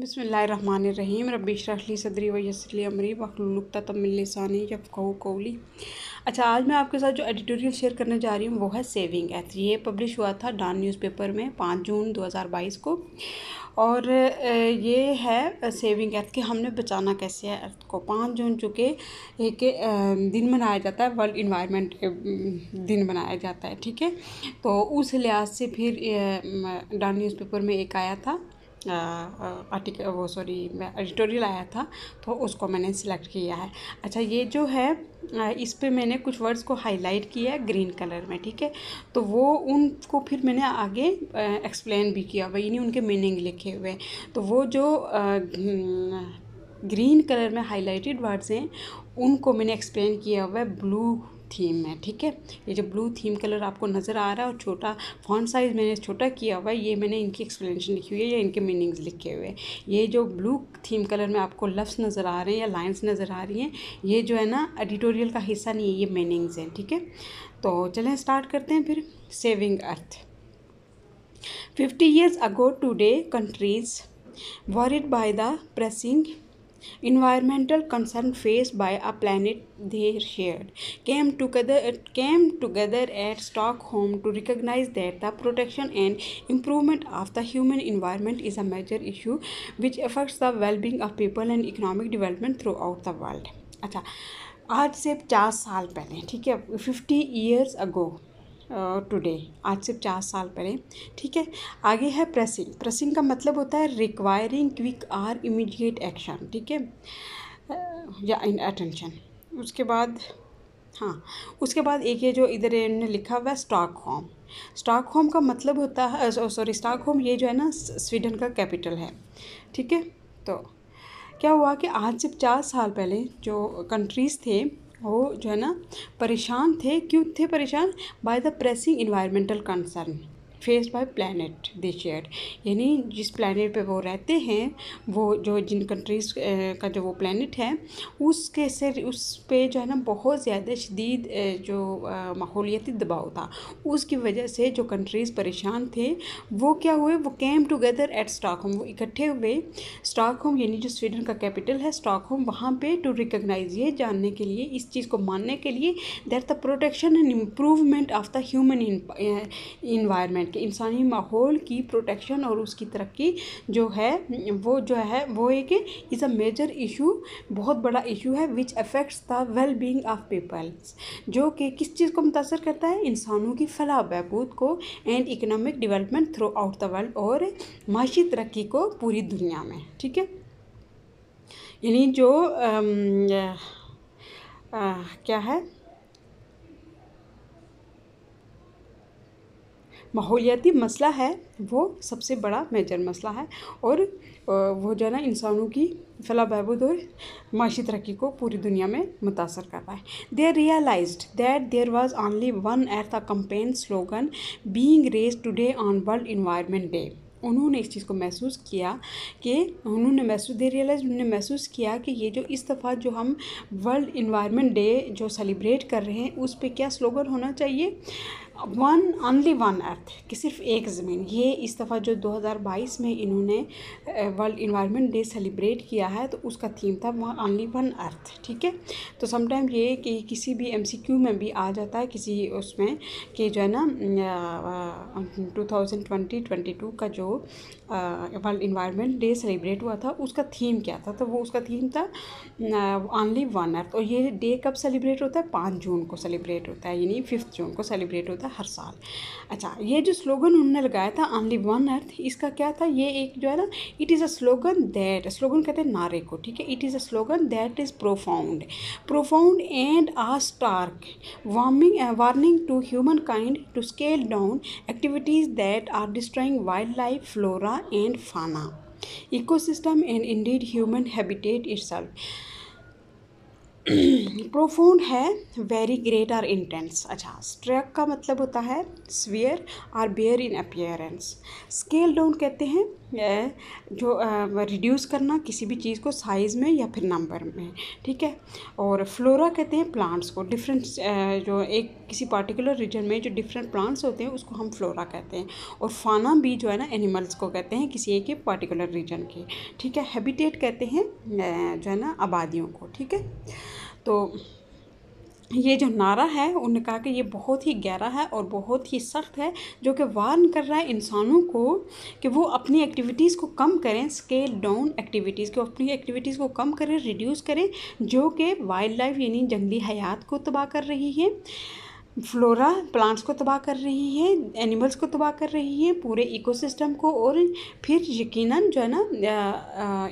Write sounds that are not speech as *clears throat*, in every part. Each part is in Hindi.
बसमीम रबीशरली सदरी वसली अमरी वखलुकता तमिलसानी यफ़ो कोली अच्छा आज मैं आपके साथ जो एडिटोरियल शेयर करने जा रही हूँ वो है सेविंग एथ ये पब्लिश हुआ था डान न्यूज़पेपर में पाँच जून 2022 को और ये है सेविंग एथ कि हमने बचाना कैसे है अर्थ को पाँच जून चूँकि एक दिन मनाया जाता है वर्ल्ड इन्वायरमेंट दिन मनाया जाता है ठीक है तो उस लिहाज से फिर डान न्यूज़पेपर में एक आया था आर्टिकल वो सॉरी मैं एडिटोरियल आया था तो उसको मैंने सिलेक्ट किया है अच्छा ये जो है इस पर मैंने कुछ वर्ड्स को हाईलाइट किया है ग्रीन कलर में ठीक है तो वो उनको फिर मैंने आगे एक्सप्लेन भी किया हुआ यानी उनके मीनिंग लिखे हुए तो वो जो ग्रीन हम्म, कलर में हाईलाइटेड वर्ड्स हैं उनको मैंने एक्सप्लेन किया हुआ है ब्लू थीम है ठीक है ये जो ब्लू थीम कलर आपको नज़र आ रहा है और छोटा फॉन्ट साइज़ मैंने छोटा किया हुआ है ये मैंने इनकी एक्सप्लेनेशन लिखी हुई है या इनके मीनिंग्स लिखे हुए हैं ये जो ब्लू थीम कलर में आपको लफ्स नज़र आ रहे हैं या लाइन्स नज़र आ रही हैं ये जो है ना एडिटोरियल का हिस्सा नहीं है ये मीनिंग्स हैं ठीक है तो चलें स्टार्ट करते हैं फिर saving earth fifty years ago today countries worried by the pressing environmental concern faced by a planet they shared came together came together at Stockholm to recognize that the protection and improvement of the human environment is a major issue which affects the well-being of people and economic development throughout the world अच्छा आज से पचास साल पहले ठीक है फिफ्टी ईयर्स अगो टुडे आज से चार साल पहले ठीक है आगे है प्रेसिंग प्रेसिंग का मतलब होता है requiring quick or immediate action ठीक है या इन अटेंशन उसके बाद हाँ उसके बाद एक ये जो इधर इन्होंने लिखा हुआ है स्टॉक होम स्टॉक होम का मतलब होता है सॉरी स्टॉक होम ये जो है ना स्वीडन का कैपिटल है ठीक है तो क्या हुआ कि आज से चार साल पहले जो कंट्रीज़ थे वो जो है ना परेशान थे क्यों थे परेशान by the pressing environmental concern faced by planet they share यानी जिस प्लानट पे वो रहते हैं वो जो जिन कंट्रीज़ का जो वो प्लानट है उसके से उस पर जो है ना बहुत ज़्यादा शदीद जो माहौलियाती दबाव था उसकी वजह से जो कंट्रीज़ परेशान थे वो क्या हुए वो कैम टुगेदर एट स्टॉकहोम वो इकट्ठे हुए स्टॉकहोम यानी जो स्वीडन का कैपिटल है स्टॉकहोम वहाँ पे टू रिकग्नाइज ये जानने के लिए इस चीज़ को मानने के लिए that the protection and improvement of the human environment कि इंसानी माहौल की प्रोटेक्शन और उसकी तरक्की जो है वो जो है वो एक इज़ अ मेजर इशू बहुत बड़ा इशू है which affects the well being of peoples जो कि किस चीज़ को मुतासर करता है इंसानों की फलाह बहबूद को and economic development throughout the world और माशी तरक्की को पूरी दुनिया में ठीक है यानी जो आ, आ, क्या है माहौलियाती मसला है वो सबसे बड़ा मेजर मसला है और वो जो है ना इंसानों की फला बहबूद और माशी तरक्की को पूरी दुनिया में मुतासर कर रहा है they realise that there was only one earth the campaign slogan being raise today on world environment day उन्होंने इस चीज़ को महसूस किया कि उन्होंने महसूस दे रियलाइज उन्होंने महसूस किया कि ये जो इस दफ़ा जो हम वर्ल्ड इन्वायरमेंट डे जो सेलिब्रेट कर रहे हैं उस पर क्या स्लोगन होना चाहिए वन ऑनली वन अर्थ कि सिर्फ एक ज़मीन ये इस दफ़ा जो 2022 में इन्होंने वर्ल्ड इन्वायरमेंट डे सेलिब्रेट किया है तो उसका थीम था वन ऑनली वन अर्थ ठीक है तो समटाइम ये कि किसी भी एमसीक्यू में भी आ जाता है किसी उसमें कि जो है ना two thousand twenty twenty two का जो वर्ल्ड इन्वायरमेंट डे सेलिब्रेट हुआ था उसका थीम क्या था तो वो उसका थीम था ऑनली वन अर्थ और ये डे कब सेलिब्रेट होता है पाँच जून को सेलिब्रेट होता है यानी फिफ्थ जून को सेलिब्रेट होता है था हर साल अच्छा ये जो स्लोगन उन्होंने लगाया था ऑनली वन अर्थ इसका क्या था ये एक जो है ना it is a slogan that slogan कहते हैं नारे को ठीक है it is a slogan that is profound profound and a stark warming warning to humankind to scale down activities that are destroying wildlife flora and fauna ecosystem and indeed human habitat itself profound है वेरी ग्रेट आर इंटेंस अच्छा स्ट्रक का मतलब होता है severe or bare in appearance scale down कहते हैं जो रिड्यूस करना किसी भी चीज़ को साइज़ में या फिर नंबर में ठीक है और फ्लोरा कहते हैं प्लांट्स को डिफरेंट जो एक किसी पार्टिकुलर रीजन में जो डिफरेंट प्लांट्स होते हैं उसको हम फ्लोरा कहते हैं और फाना भी जो है ना एनिमल्स को कहते हैं किसी एक पार्टिकुलर रीजन के ठीक है हैबिटेट कहते हैं जो है ना आबादियों को ठीक है तो ये जो नारा है उन्होंने कहा कि ये बहुत ही गहरा है और बहुत ही सख्त है जो कि वार्न कर रहा है इंसानों को कि वो अपनी एक्टिविटीज़ को कम करें स्केल डाउन एक्टिविटीज़ को अपनी एक्टिविटीज़ को कम करें रिड्यूस करें जो कि वाइल्ड लाइफ यानी जंगली हयात को तबाह कर रही है फ्लोरा प्लांट्स को तबाह कर रही है एनिमल्स को तबाह कर रही है पूरे इकोसिस्टम को और फिर यकीनन जो है ना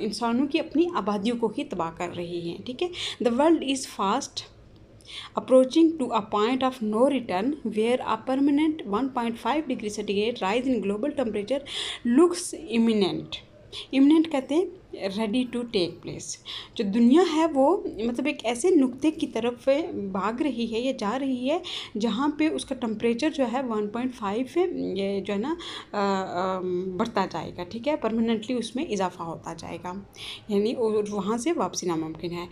इंसानों की अपनी आबादियों को ही तबाह कर रही है ठीक है the world is fast approaching to a point of no return where a permanent one point five degree centigrade rise in global temperature looks imminent imminent कहते हैं रेडी टू टेक प्लेस जो दुनिया है वो मतलब एक ऐसे नुक्ते की तरफ भाग रही है या जा रही है जहाँ पे उसका टम्परेचर जो है 1.5 ये जो है ना बढ़ता जाएगा ठीक है परमानेंटली उसमें इजाफा होता जाएगा यानी वहाँ से वापसी नामुमकिन है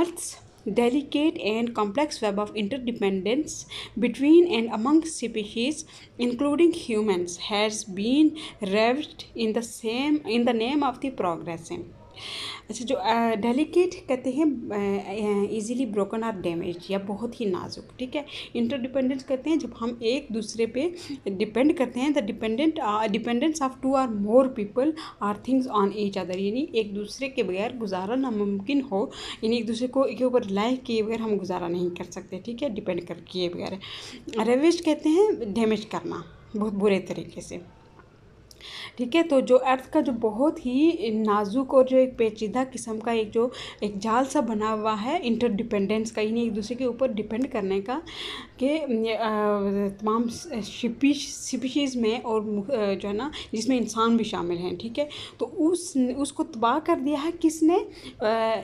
earth's delicate and complex web of interdependence between and among species, including humans, has been revved in the same in the name of the progress अच्छा जो डेलिकेट कहते हैं इजीली ब्रोकन आर डैमेज या बहुत ही नाजुक ठीक है इंटरडिपेंडेंट कहते हैं जब हम एक दूसरे पे डिपेंड करते हैं the dependent dependence of two or more people or things on each other यानी एक दूसरे के बगैर गुजारा नामुमकिन हो यानी एक दूसरे को एक ऊपर लाइक किए बगैर हम गुजारा नहीं कर सकते ठीक है डिपेंड कर किए बगैर रेवेज कहते हैं डैमेज करना बहुत बुरे तरीके से ठीक है तो जो अर्थ का जो बहुत ही नाजुक और जो एक पेचीदा किस्म का एक जो एक जाल सा बना हुआ है इंटरडिपेंडेंस का यानी एक दूसरे के ऊपर डिपेंड करने का कि तमाम शिपिश स्पीशीज़ में और जो है ना जिसमें इंसान भी शामिल हैं ठीक है तो उस उसको तबाह कर दिया है किसने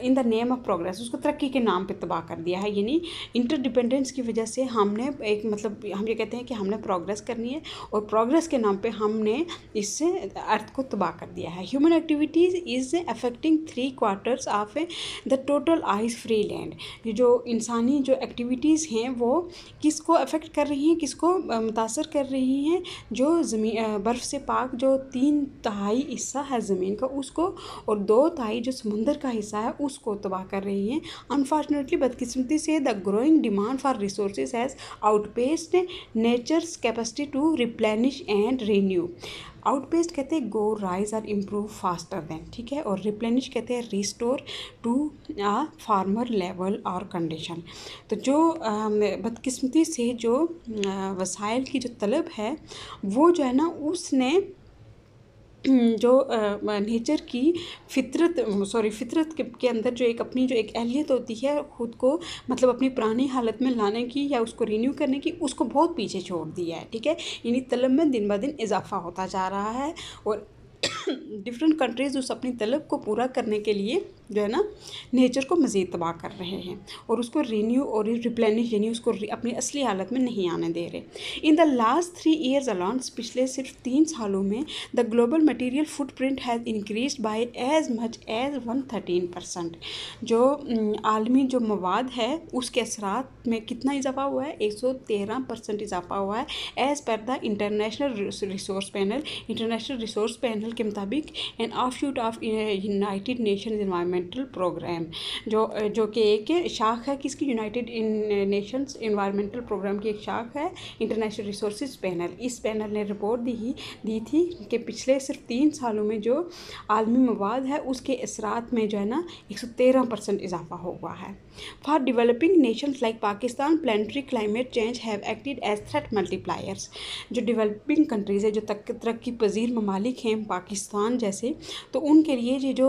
in the name of progress उसको तरक्की के नाम पर तबाह कर दिया है यानी इंटरडिपेंडेंस की वजह से हमने एक मतलब हम ये कहते हैं कि हमने प्रोग्रेस करनी है और प्रोग्रेस के नाम पे हमने इससे अर्थ को तबाह कर दिया है human activities is affecting three quarters of the total ice free land जो इंसानी जो एक्टिविटीज़ हैं वो किसको अफेक्ट कर रही हैं किसको मुतासर कर रही हैं जो ज़मीन बर्फ़ से पाक जो तीन तहाई हिस्सा है ज़मीन का उसको और दो तहाई जो समंदर का हिस्सा है उसको तबाह कर रही हैं अनफॉर्चुनेटली बदकिस्मती से the growing demand for resource has outpaced nature's capacity to replenish and renew outpaced कहते हैं go rise or improve faster than ठीक है और रिप्लेनिश कहते हैं restore to a former level और कंडीशन तो जो बदकिस्मती से जो वसाइल की जो तलब है वो जो है ना उसने *clears throat* जो नेचर की फितरत सॉरी फितरत के, के अंदर जो एक अपनी जो एक अहलियत होती है ख़ुद को मतलब अपनी पुरानी हालत में लाने की या उसको रीन्यू करने की उसको बहुत पीछे छोड़ दिया है ठीक है यानी तलब में दिन ब दिन इजाफा होता जा रहा है और डिफरेंट *clears throat* कंट्रीज़ उस अपनी तलब को पूरा करने के लिए जो है ना नेचर को मज़ीद तबाह कर रहे हैं और उसको रीन्यू और रिप्लेनिश यानी उसको अपनी असली हालत में नहीं आने दे रहे in the last three years alone पिछले सिर्फ तीन सालों में the global material footprint has increase by as much as one thirteen percent जो आलमी जो मवाद है उसके असरा में कितना इजाफा हुआ है एक सौ तेरह परसेंट इजाफा हुआ है as per the international resource panel international resource panel के मुताबिक an offshoot of united nation environment environmental programme जो जो कि एक शाख है किसकी यूनाइटेड नेशंस इन्वायरमेंटल प्रोग्राम की एक शाख है इंटरनेशनल रिसोर्स पैनल इस पैनल ने रिपोर्ट दी दी थी कि पिछले सिर्फ तीन सालों में जो आलमी मवाद है उसके असरात में जो है ना एक सौ तेरह परसेंट इजाफा हुआ है for developing nations like Pakistan planetary climate change have acted as threat multipliers जो डिवेलपिंग कंट्रीज़ है जो तक तरक्की पजीर ममालिक हैं पाकिस्तान जैसे तो उनके लिए ये जो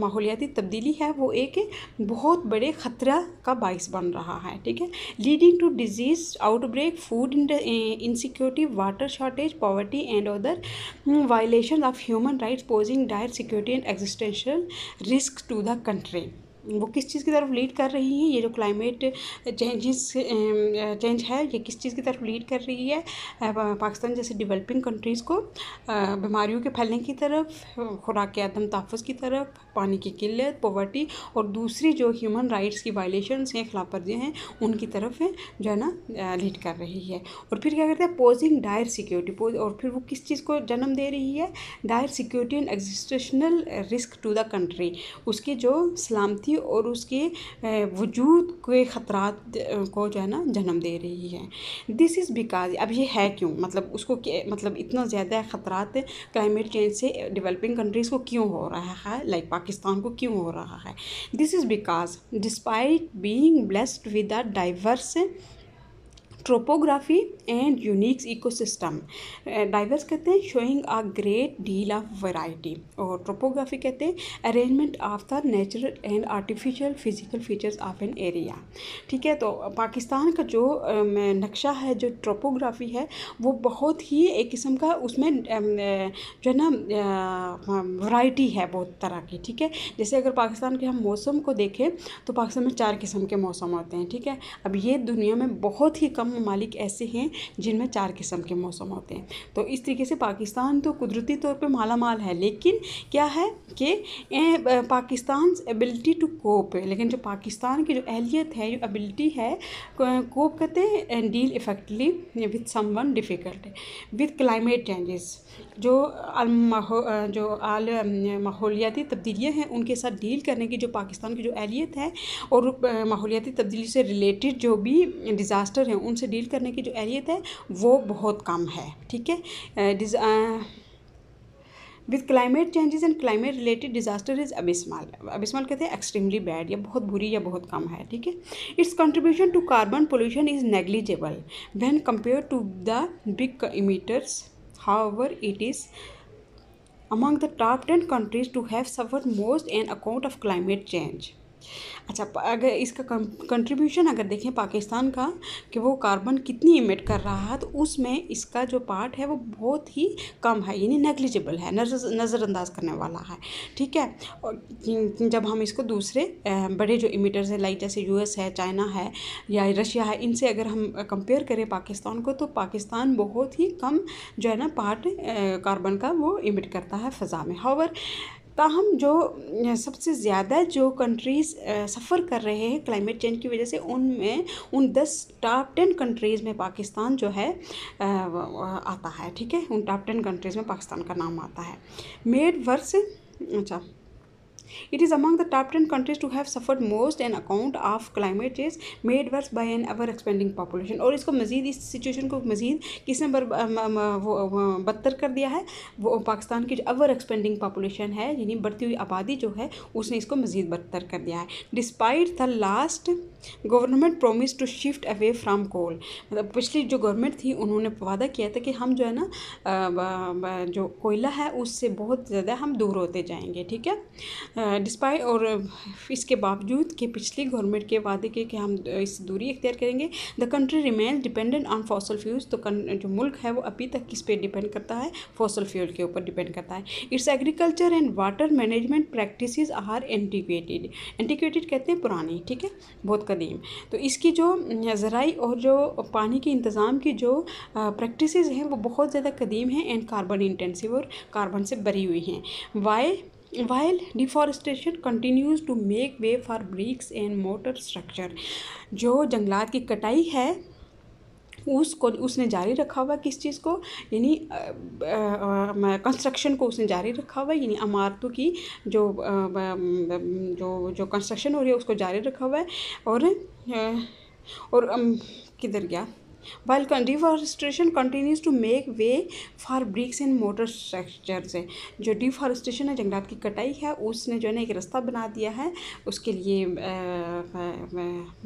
माहौलियाती तब्दीली है वो एक बहुत बड़े ख़तरा का बायस बन रहा है ठीक है leading to disease outbreak food insecurity water shortage poverty and other violation of human rights posing dire security and existential risk to the country वो किस चीज़ की तरफ लीड कर रही है ये जो क्लाइमेट चेंजेस चेंज है ये किस चीज़ की तरफ लीड कर रही है पाकिस्तान जैसे डेवलपिंग कंट्रीज़ को बीमारियों के फैलने की तरफ खुराक आदम तहफ़ की तरफ पानी की किल्लत पॉवर्टी और दूसरी जो ह्यूमन राइट्स की वायलेशंस हैं खिलाफवर्जियाँ हैं उनकी तरफ जो है ना लीड कर रही है और फिर क्या करते हैं पोजिंग डायर सिक्योरिटी और फिर वो किस चीज़ को जन्म दे रही है dire security and existential risk to the country उसके जो सलामती और उसके वजूद के ख़तरा को जो है ना जन्म दे रही है दिस इज़ बिकॉज अब ये है क्यों मतलब उसको मतलब इतना ज़्यादा ख़तरा क्लाइमेट चेंज से डेवलपिंग कंट्रीज़ को क्यों हो रहा है लाइक like, पाकिस्तान को क्यों हो रहा है this is because despite being blessed with a diverse topography and unique ecosystem diverse कहते हैं showing a great deal of variety और ट्रोपोग्राफी कहते हैं arrangement of the natural and artificial physical features of an area ठीक है तो पाकिस्तान का जो नक्शा है जो ट्रोपोग्राफी है वो बहुत ही एक किस्म का उसमें जो है ना वराइटी है बहुत तरह की ठीक है जैसे अगर पाकिस्तान के हम मौसम को देखें तो पाकिस्तान में चार किस्म के मौसम होते हैं ठीक है अब ये दुनिया में बहुत ही कम ममालिक ऐसे हैं जिनमें चार किस्म के मौसम होते हैं तो इस तरीके से पाकिस्तान तो कुदरती तौर पर माला माल है लेकिन क्या है कि पाकिस्तान एबिलिटी टू कोप है लेकिन जो पाकिस्तान की जो अहलियत है जो एबिलिटी है कोप करते हैं deal effectively with some one difficult with climate changes जो जो आल माहौलियाती तब्दीलियाँ हैं उनके साथ डील करने की जो पाकिस्तान की जो अहलियत है और माहौलियाती तब्दीली से रिलेटेड जो भी डिज़ास्टर हैं उन से डील करने की जो अहलियत है वो बहुत कम है ठीक है with climate changes and climate related disaster is abysmal abysmal कहते हैं एक्सट्रीमली बैड या बहुत बुरी या बहुत कम है ठीक है its contribution to carbon pollution is negligible when compare to the big emitters however it is among the top ten countries to have suffered most on account of climate change अच्छा अगर इसका कंट्रीब्यूशन अगर देखें पाकिस्तान का कि वो कार्बन कितनी इमिट कर रहा है तो उसमें इसका जो पार्ट है वो बहुत ही कम है यानी नेग्लिजिबल है नज़रअंदाज करने वाला है ठीक है और जब हम इसको दूसरे बड़े जो इमिटर्स हैं लाइक जैसे यूएस है चाइना है या रशिया है इनसे अगर हम कंपेयर करें पाकिस्तान को तो पाकिस्तान बहुत ही कम जो है ना पार्ट कार्बन का वो इमिट करता है फ़ज़ा में हावर ताहम तो जो सबसे ज़्यादा जो कंट्रीज़ सफ़र कर रहे हैं क्लाइमेट चेंज की वजह से उनमें उन दस टॉप टेन कंट्रीज़ में पाकिस्तान जो है आता है ठीक है उन टॉप टेन कंट्रीज़ में पाकिस्तान का नाम आता है मेड वर्स अच्छा It is among the top 10 countries to have suffered most an account of climate change made worse by an ever expanding population और इसको मज़ीद इस सिचुएशन को मज़ीद किसने बदतर कर दिया है वो पाकिस्तान की जो अवर एक्सपेंडिंग पॉपुलेशन है यानी बढ़ती हुई आबादी जो है उसने इसको मज़ीद बदतर कर दिया है despite the last government promise to shift away from coal मतलब पिछली जो गवर्नमेंट थी उन्होंने वादा किया था कि हम जो है ना जो कोयला है उससे बहुत ज़्यादा हम दूर होते जाएंगे ठीक है डिस्पाइट और इसके बावजूद कि पिछली गवर्नमेंट के वादे के कि हम इस दूरी इख्तियार करेंगे the country remain dependent on fossil fuels तो जो मुल्क है वो अभी तक किस पे डिपेंड करता है फॉसल फ्यूल के ऊपर डिपेंड करता है its agriculture and water management practice are antiquated antiquated कहते हैं पुरानी ठीक है बहुत कदीम तो इसकी जो ज़राई और जो पानी के इंतज़ाम की जो प्रैक्टिस हैं वो बहुत ज़्यादा कदीम हैं एंड कार्बन इंटेंसिव और कार्बन से भरी हुई हैं why while deforestation continues to make way for bricks and motor structure जो जंगलात की कटाई है उसको उसने जारी रखा हुआ किस चीज़ को यानी कंस्ट्रक्शन को उसने जारी रखा हुआ यानी इमारतों की जो आ, जो जो कंस्ट्रक्शन हो रही है उसको जारी रखा हुआ है और आ, और किधर गया while deforestation continues to make way for bricks and mortar structures है जो deforestation है जंगलात की कटाई है उसने जो है ना एक रास्ता बना दिया है उसके लिए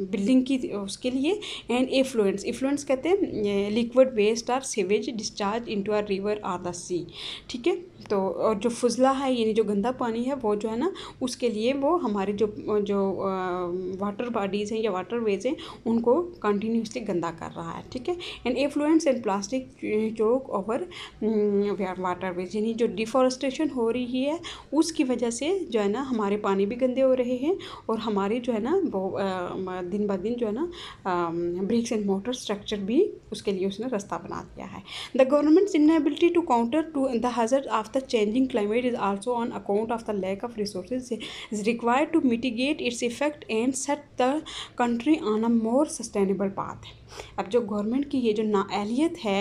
बिल्डिंग की उसके लिए एंड एफ्लुएंस इफ्लुएंस कहते हैं liquid waste or sewage discharge into a river or the sea ठीक है तो और जो फजला है यानी जो गंदा पानी है वो जो है ना उसके लिए वो हमारे जो जो वाटर बॉडीज़ हैं या वाटर वेज हैं उनको कंटिन्यूसली गंदा कर रहा है ठीक है and effluence and plastic choke over waterways यानी जो डिफॉरेस्टेशन हो रही है उसकी वजह से जो है ना हमारे पानी भी गंदे हो रहे हैं और हमारे जो है ना दिन ब दिन जो है ना ब्रिक्स एंड मोटर स्ट्रक्चर भी उसके लिए उसने रास्ता बना दिया है the government's inability to counter to the hazard of the changing climate is also on account of the lack of resource is required to mitigate its effect and set the country on a more sustainable path अब जो गवर्नमेंट की ये जो नाअहलियत है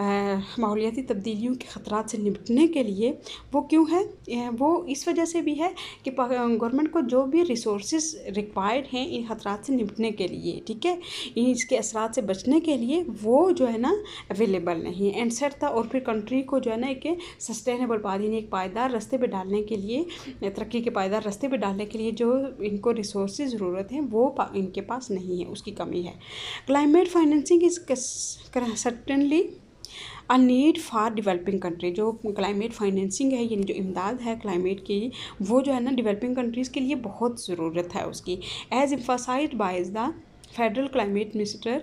माहौलियाती तब्दीलियों के ख़तरा से निपटने के लिए वो क्यों है वो इस वजह से भी है कि गवर्नमेंट को जो भी रिसोर्स रिक्वायर्ड हैं इन ख़तरा से निपटने के लिए ठीक है इसके असरा से बचने के लिए वो जो है ना अवेलेबल नहीं है एंडसर था और फिर कंट्री को जो है ना एक सस्टेनेबल पादी एक पायदार रस्ते पर डालने के लिए तरक्की के पायदार रस्ते पर डालने के लिए जो इनको रिसोर्स ज़रूरत है वो इनके पास नहीं है उसकी कमी है climate financing think is certainly a need for developing country जो क्लाइमेट फाइनेंसिंग है यानी जो इमदाद है क्लाइमेट की वो जो है ना डिवेलपिंग कंट्रीज़ के लिए बहुत ज़रूरत है उसकी as emphasise by the federal climate minister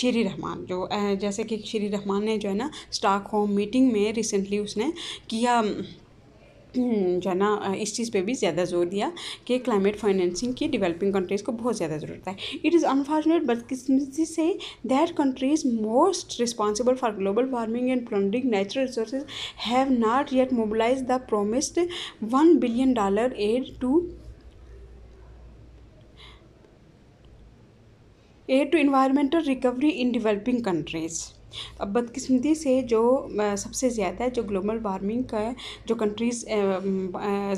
Sherry Rehman जो जैसे कि शेरी रहमान ने जो है ना स्टॉक होम मीटिंग में रिसेंटली उसने किया हम्म, जो है ना इस चीज़ पे भी ज़्यादा जोर दिया कि क्लाइमेट फाइनेंसिंग की डेवलपिंग कंट्रीज़ को बहुत ज़्यादा ज़रूरत है इट इज़ अनफॉर्चुनेट बदकिस्मती से that countries most responsible for global warming and plundering natural resource have not yet mobilise the promised one billion dollar aid to aid to environmental recovery in developing countries अब बदकिस्मती से जो सबसे ज़्यादा जो ग्लोबल वार्मिंग का जो कंट्रीज़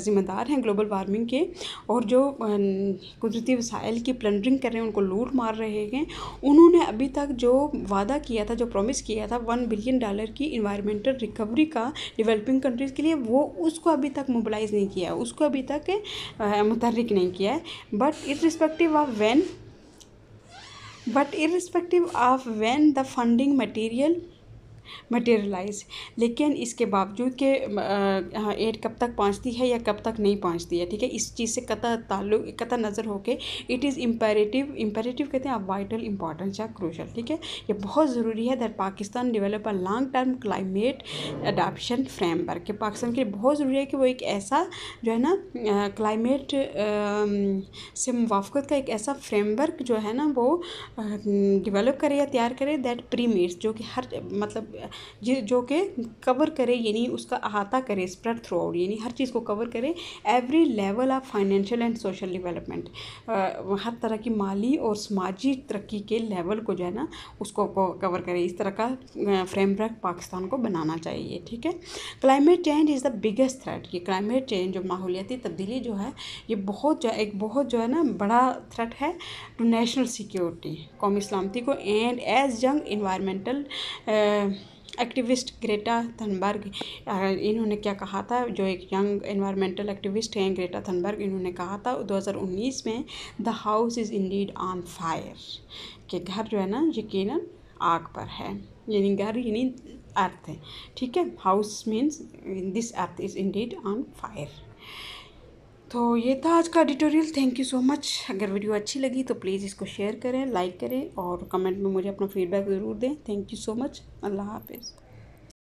ज़िम्मेदार हैं ग्लोबल वार्मिंग के और जो कुदरती वसाइल की प्लंडरिंग कर रहे हैं उनको लूट मार रहे हैं उन्होंने अभी तक जो वादा किया था जो प्रॉमिस किया था वन बिलियन डॉलर की इन्वायरमेंटल रिकवरी का डेवलपिंग कंट्रीज़ के लिए वो उसको अभी तक मोबलाइज़ नहीं किया उसको अभी तक मुतरक नहीं किया है but irrespective of when but irrespective of when the funding material materialise लेकिन इसके बावजूद के हाँ, एड कब तक पहुँचती है या कब तक नहीं पहुँचती है ठीक है इस चीज़ से कता ताल्लुक कता नज़र होके इट इज़ इम्पेरेटिव इम्पेरेटिव कहते हैं वाइटल इंपॉर्टेंस या क्रूशल ठीक है ये बहुत ज़रूरी है that Pakistan develop a long term climate adaptation framework के पाकिस्तान के लिए बहुत ज़रूरी है कि वो एक ऐसा जो है ना क्लाइमेट से मुफ़त का एक ऐसा फ्रेमवर्क जो है ना वो डिवेलप करे या तैयार करे दैट प्रीमेट्स जो कि हर मतलब जो कि कवर करे यानी उसका अहाता करे स्प्रेड थ्रू आउट यानी हर चीज़ को कवर करे every level of financial and social development हर तरह की माली और समाजी तरक्की के लेवल को जो है ना उसको कवर करे इस तरह का फ्रेमवर्क पाकिस्तान को बनाना चाहिए ठीक है climate change is the biggest threat ये क्लाइमेट चेंज जो माहौलियाती तब्दीली जो है ये बहुत जो एक बहुत जो है ना बड़ा थ्रेट है टू नेशनल सिक्योरिटी कौमी सलामती को and as young environmental activist Greta Thunberg इन्होंने क्या कहा था जो एक यंग इन्वायरमेंटल एक्टिविस्ट हैं ग्रेटा थनबर्ग इन्होंने कहा था 2019 में the house is in lead on fire के घर जो है ना यकीन आग पर है यानी घर यानी अर्थ है ठीक है house means this earth is in lead on fire तो ये था आज का editorial thank you so much अगर वीडियो अच्छी लगी तो प्लीज़ इसको शेयर करें लाइक करें और कमेंट में मुझे अपना फीडबैक ज़रूर दें थैंक यू सो मच अल्लाह हाफिज़